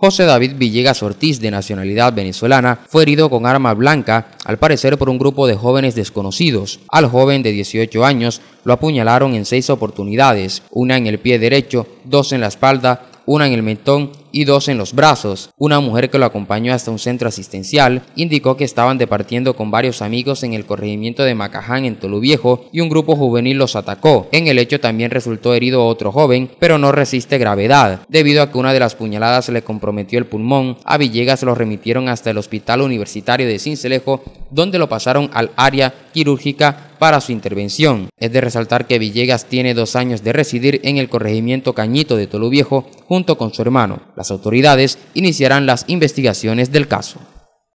José David Villegas Ortiz, de nacionalidad venezolana, fue herido con arma blanca, al parecer por un grupo de jóvenes desconocidos. Al joven de 18 años lo apuñalaron en seis oportunidades, una en el pie derecho, dos en la espalda, una en el mentón y dos en los brazos. Una mujer que lo acompañó hasta un centro asistencial indicó que estaban departiendo con varios amigos en el corregimiento de Macaján en Toluviejo y un grupo juvenil los atacó. En el hecho también resultó herido otro joven, pero no resiste gravedad. Debido a que una de las puñaladas le comprometió el pulmón, a Villegas lo remitieron hasta el Hospital Universitario de Cincelejo, donde lo pasaron al área quirúrgica para su intervención. Es de resaltar que Villegas tiene dos años de residir en el corregimiento Cañito de Toluviejo junto con su hermano autoridades iniciarán las investigaciones del caso.